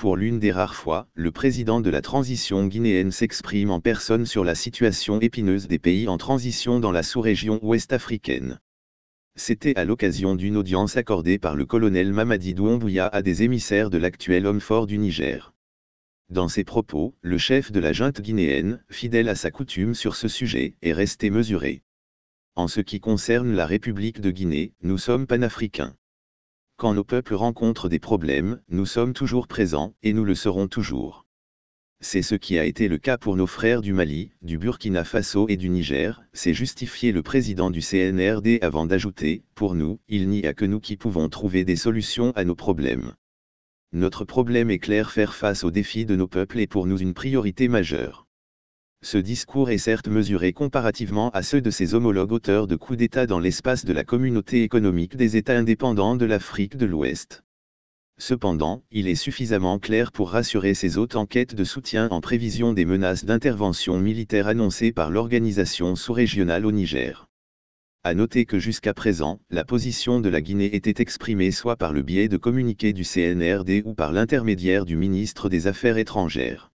Pour l'une des rares fois, le président de la transition guinéenne s'exprime en personne sur la situation épineuse des pays en transition dans la sous-région ouest-africaine. C'était à l'occasion d'une audience accordée par le colonel Mamadi Doumbouya à des émissaires de l'actuel homme fort du Niger. Dans ses propos, le chef de la junte guinéenne, fidèle à sa coutume sur ce sujet, est resté mesuré. En ce qui concerne la République de Guinée, nous sommes panafricains. Quand nos peuples rencontrent des problèmes, nous sommes toujours présents, et nous le serons toujours. C'est ce qui a été le cas pour nos frères du Mali, du Burkina Faso et du Niger, c'est justifié le président du CNRD avant d'ajouter, pour nous, il n'y a que nous qui pouvons trouver des solutions à nos problèmes. Notre problème est clair faire face aux défis de nos peuples est pour nous une priorité majeure. Ce discours est certes mesuré comparativement à ceux de ses homologues auteurs de coups d'État dans l'espace de la communauté économique des États indépendants de l'Afrique de l'Ouest. Cependant, il est suffisamment clair pour rassurer ses hôtes en quête de soutien en prévision des menaces d'intervention militaire annoncées par l'organisation sous-régionale au Niger. À noter que jusqu'à présent, la position de la Guinée était exprimée soit par le biais de communiqués du CNRD ou par l'intermédiaire du ministre des Affaires étrangères.